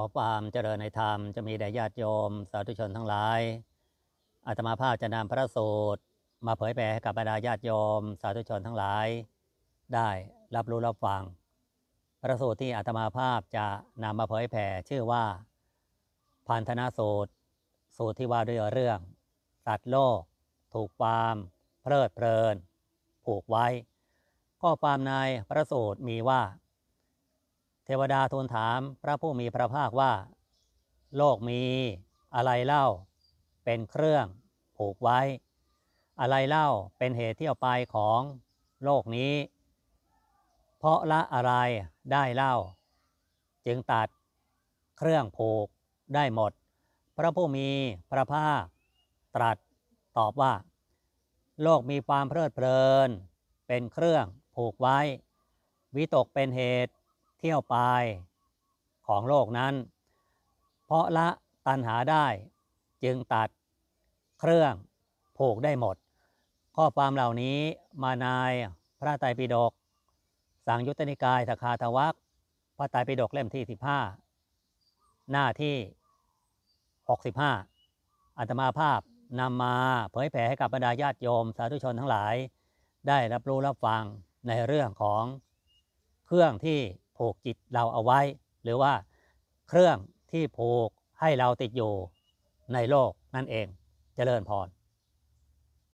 ขอความเจริญในธรรมจะมีแด่ญาติโยมสาธุชนทั้งหลายอาตมาภาพจะนำพระสูตรมาเผยแผ่ให้กับบรรดาญาติโยม สาธุชนทั้งหลาย ได้รับรู้รับฟังพระสูตรที่อาตมาภาพจะนำมาเผยแผ่ชื่อว่า พันธนาสูตรสูตรที่ว่าด้วยเรื่อง สัตว์โลก ถูกความ เพลิดเพลินผูกไว้ข้อความในพระสูตรมีว่าเทวดาทูลถามพระผู้มีพระภาคว่า โลกมีอะไรเล่าเป็นเครื่องผูกไว้ อะไรเล่าเป็นเหตุเที่ยวไปของโลกนี้ เพราะละอะไรได้เล่า จึงตัดเครื่องผูกได้หมด พระผู้มีพระภาคตรัสตอบว่า โลกมีความเพลิดเพลินเป็นเครื่องผูกไว้วิตกเป็นเหตุเที่ยวไปของโลกนั้น เพราะละตัณหาได้จึงตัดเครื่องผูกได้หมด ข้อความเหล่านี้มานายพระไตรปิฎกสังยุตติกายสคาทวักพระไตรปิฎกเล่มที่ 15 หน้าที่ 65 อัตมาภาพ นำมาเผยแผ่ให้กับบรรดาญาติโยมสาธุชนทั้งหลาย ได้รับรู้รับฟังในเรื่องของเครื่องที่ผูกจิตเราเอาไว้หรือว่าเครื่องที่ผูกให้เราติดอยู่ในโลกนั่นเองจเจริญพร